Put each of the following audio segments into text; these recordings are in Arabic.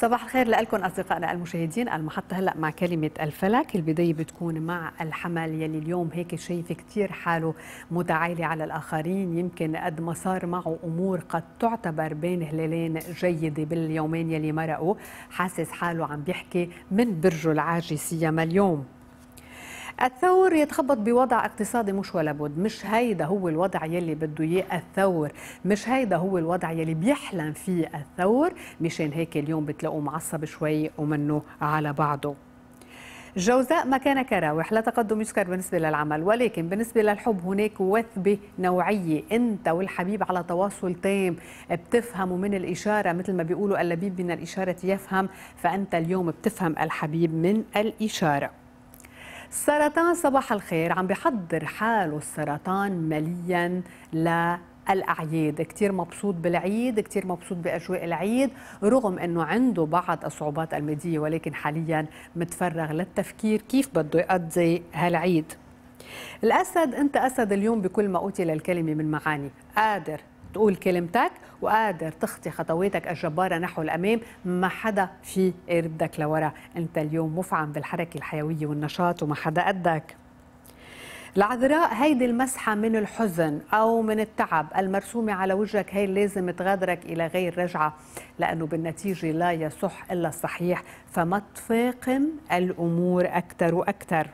صباح الخير لكم اصدقائنا المشاهدين المحطه هلا مع كلمه الفلك البدايه بتكون مع الحمل يلي اليوم هيك شايف كثير حاله متعالي على الاخرين يمكن قد ما صار معه امور قد تعتبر بين هلالين جيده باليومين يلي مرقوا حاسس حاله عم بيحكي من برجه العاجي سيما اليوم الثور يتخبط بوضع اقتصادي مش ولا بد مش هيدا هو الوضع يلي بده اياه الثور مش هيدا هو الوضع يلي بيحلم فيه الثور مشان هيك اليوم بتلاقوه معصب شوي ومنه على بعضه جوزاء مكان كراوح لا تقدم يذكر بالنسبة للعمل ولكن بالنسبة للحب هناك وثبة نوعية أنت والحبيب على تواصل تام بتفهموا من الإشارة مثل ما بيقولوا اللبيب من الإشارة يفهم فأنت اليوم بتفهم الحبيب من الإشارة سرطان صباح الخير عم بحضر حاله السرطان ماليا ل الأعياد كتير مبسوط بالعيد كتير مبسوط بأجواء العيد رغم أنه عنده بعض الصعوبات المادية ولكن حاليا متفرغ للتفكير كيف بده يقضي هالعيد الأسد أنت أسد اليوم بكل ما أوتي للكلمة من معاني قادر تقول كلمتك وقادر تخطي خطواتك الجبارة نحو الأمام ما حدا في يردك لورا أنت اليوم مفعم بالحركة الحيوية والنشاط وما حدا قدك العذراء هيدي المسحة من الحزن أو من التعب المرسومة على وجهك هي لازم تغادرك إلى غير رجعة لأنه بالنتيجة لا يصح إلا الصحيح فما تفاقم الأمور أكثر وأكثر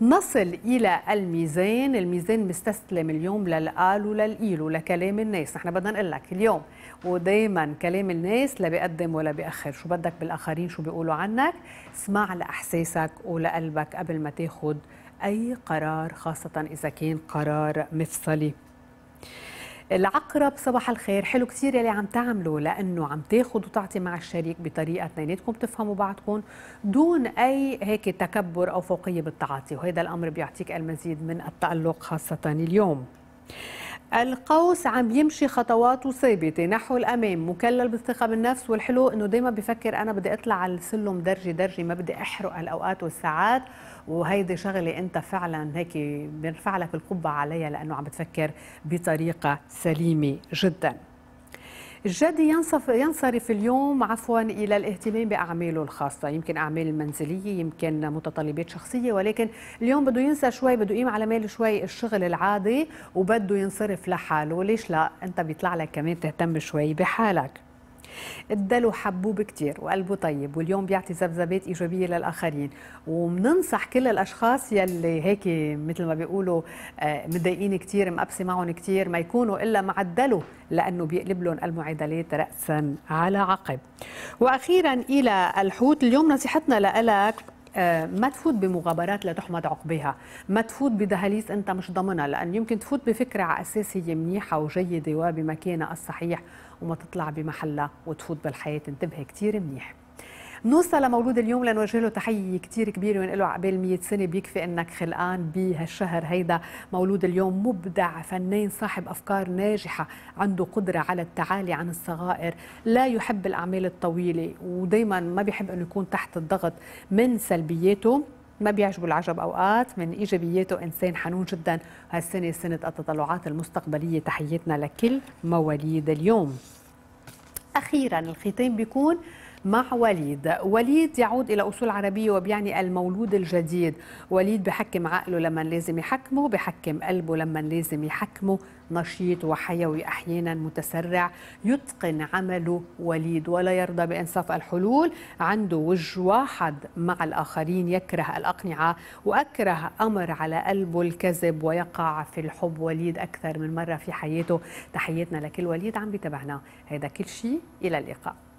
نصل إلى الميزان الميزان مستسلم اليوم للقال وللقيل ولكلام الناس نحن بدنا نقول لك اليوم ودايما كلام الناس لا بيقدم ولا بيأخر شو بدك بالآخرين شو بيقولوا عنك اسمع لإحساسك ولقلبك قبل ما تاخد أي قرار خاصة إذا كان قرار مفصلي العقرب صباح الخير حلو كثير يلي عم تعمله لانه عم تاخذ وتعطي مع الشريك بطريقه اثنيناتكم تفهموا بعضكم دون اي هيك تكبر او فوقيه بالتعاطي وهذا الامر بيعطيك المزيد من التالق خاصه اليوم القوس عم يمشي خطواته ثابته نحو الامام مكلل بالثقه بالنفس والحلو انه دائما بفكر انا بدي اطلع على السلم درجه درجه ما بدي احرق الاوقات والساعات وهيدي شغله انت فعلا هيك بنرفع لك القبعه عليها لانه عم بتفكر بطريقه سليمه جدا الجدي ينصف ينصرف اليوم عفوا الى الاهتمام باعماله الخاصه يمكن اعمال المنزليه يمكن متطلبات شخصيه ولكن اليوم بده ينسى شوي بده يقيم على ماله شوي الشغل العادي وبده ينصرف لحاله ليش لا انت بيطلع لك كمان تهتم شوي بحالك اداله حبوب كتير وقلبه طيب واليوم بيعطي ذبذبات ايجابيه للاخرين وبننصح كل الاشخاص يلي هيك مثل ما بيقولوا آه، متضايقين كتير مقبسه معهم كتير ما يكونوا الا معدلوا لانه بيقلب لهم المعادلات راسا على عقب واخيرا الى الحوت اليوم نصيحتنا لك آه، ما تفوت بمغامرات لا تحمد عقبها ما تفوت بدهاليز انت مش ضامنها لان يمكن تفوت بفكره على اساس هي منيحه وجيده وبمكانها الصحيح وما تطلع بمحلها وتفوت بالحياه انتبهي كثير منيح نوصل لمولود اليوم لنوجه له تحيه كثير كبيره ونقول له عقبال 100 سنه بيكفي انك خلقان بهالشهر هيدا مولود اليوم مبدع فنان صاحب افكار ناجحه عنده قدره على التعالي عن الصغائر لا يحب الاعمال الطويله ودائما ما بيحب انه يكون تحت الضغط من سلبياته ما بيعجبوا العجب اوقات من ايجابياته انسان حنون جدا هالسنه سنه التطلعات المستقبليه تحياتنا لكل مواليد اليوم اخيرا الختام بيكون مع وليد وليد يعود إلى أصول عربية وبيعني المولود الجديد وليد بحكم عقله لما لازم يحكمه بحكم قلبه لما لازم يحكمه نشيط وحيوي أحيانا متسرع يتقن عمله وليد ولا يرضى بإنصاف الحلول عنده وجه واحد مع الآخرين يكره الأقنعة وأكره أمر على قلبه الكذب ويقع في الحب وليد أكثر من مرة في حياته تحياتنا لكل وليد عم بيتابعنا هذا كل شيء إلى اللقاء